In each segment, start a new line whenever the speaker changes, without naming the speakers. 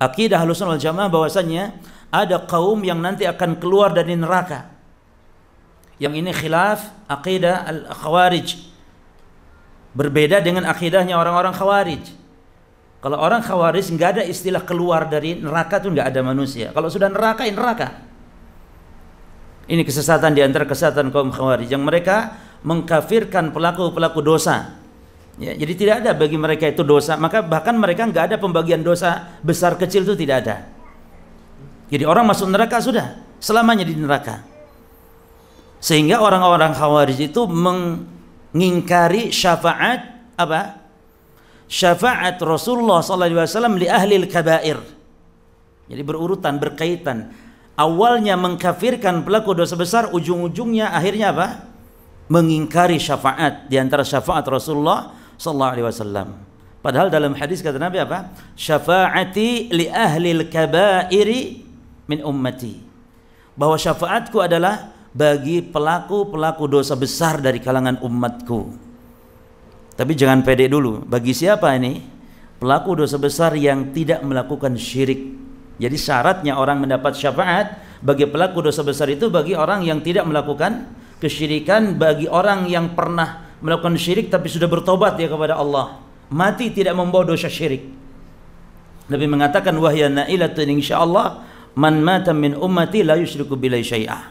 akidah halusun wal jamaah bahwasanya ada kaum yang nanti akan keluar dari neraka. Yang ini khilaf akidah al-khawarij. Berbeda dengan akidahnya orang-orang khawarij. Kalau orang khawarij nggak ada istilah keluar dari neraka tuh nggak ada manusia. Kalau sudah neraka, ya neraka. Ini kesesatan di antara kesesatan kaum khawarij yang mereka mengkafirkan pelaku-pelaku dosa Ya, jadi tidak ada bagi mereka itu dosa. Maka bahkan mereka nggak ada pembagian dosa besar kecil itu tidak ada. Jadi orang masuk neraka sudah selamanya di neraka. Sehingga orang-orang Khawarij itu mengingkari syafaat apa? Syafaat Rasulullah SAW li ahli kabair. Jadi berurutan, berkaitan. Awalnya mengkafirkan pelaku dosa besar, ujung-ujungnya akhirnya apa? Mengingkari syafaat di antara syafaat Rasulullah sallallahu alaihi wasallam. Padahal dalam hadis kata Nabi apa? Syafaati li ahli kabairi min ummati. Bahwa syafaatku adalah bagi pelaku-pelaku dosa besar dari kalangan umatku. Tapi jangan pede dulu. Bagi siapa ini? Pelaku dosa besar yang tidak melakukan syirik. Jadi syaratnya orang mendapat syafaat bagi pelaku dosa besar itu bagi orang yang tidak melakukan kesyirikan, bagi orang yang pernah melakukan syirik tapi sudah bertobat dia kepada Allah. Mati tidak membawa dosa syirik. Nabi mengatakan wahya na'ilatun insyaallah man mata min ummati la yusyriku billahi syai'ah.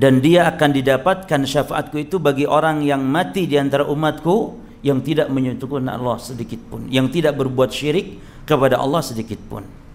Dan dia akan didapatkan syafaatku itu bagi orang yang mati di antara umatku yang tidak menyentuhkan Allah sedikit pun, yang tidak berbuat syirik kepada Allah sedikit pun.